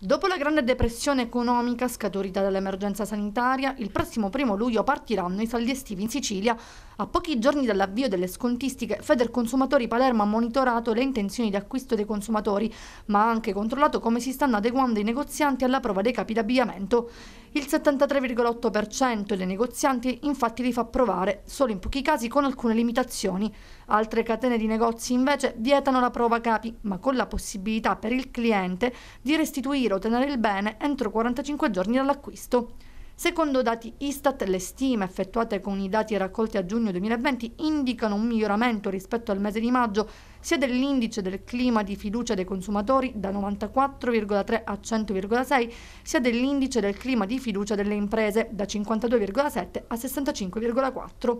Dopo la grande depressione economica scaturita dall'emergenza sanitaria, il prossimo primo luglio partiranno i saldi estivi in Sicilia. A pochi giorni dall'avvio delle scontistiche, Feder Consumatori Palermo ha monitorato le intenzioni di acquisto dei consumatori, ma ha anche controllato come si stanno adeguando i negozianti alla prova dei capi d'abbigliamento. Il 73,8% dei negozianti infatti li fa provare, solo in pochi casi con alcune limitazioni. Altre catene di negozi invece vietano la prova capi, ma con la possibilità per il cliente di restituire o tenere il bene entro 45 giorni dall'acquisto. Secondo dati Istat, le stime effettuate con i dati raccolti a giugno 2020 indicano un miglioramento rispetto al mese di maggio sia dell'indice del clima di fiducia dei consumatori da 94,3 a 100,6, sia dell'indice del clima di fiducia delle imprese da 52,7 a 65,4.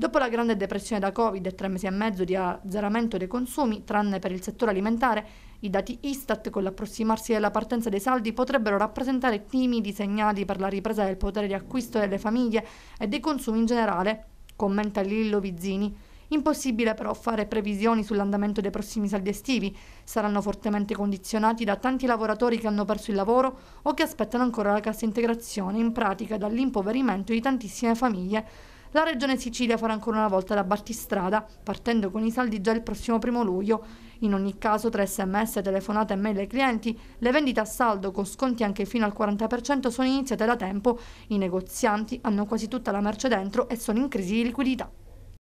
Dopo la grande depressione da Covid e tre mesi e mezzo di azzeramento dei consumi, tranne per il settore alimentare, i dati Istat con l'approssimarsi della partenza dei saldi potrebbero rappresentare timidi segnali per la ripresa del potere di acquisto delle famiglie e dei consumi in generale, commenta Lillo Vizzini. Impossibile però fare previsioni sull'andamento dei prossimi saldi estivi, saranno fortemente condizionati da tanti lavoratori che hanno perso il lavoro o che aspettano ancora la cassa integrazione, in pratica dall'impoverimento di tantissime famiglie. La Regione Sicilia farà ancora una volta la battistrada, partendo con i saldi già il prossimo primo luglio. In ogni caso, tra sms, telefonate e mail ai clienti, le vendite a saldo con sconti anche fino al 40% sono iniziate da tempo. I negozianti hanno quasi tutta la merce dentro e sono in crisi di liquidità.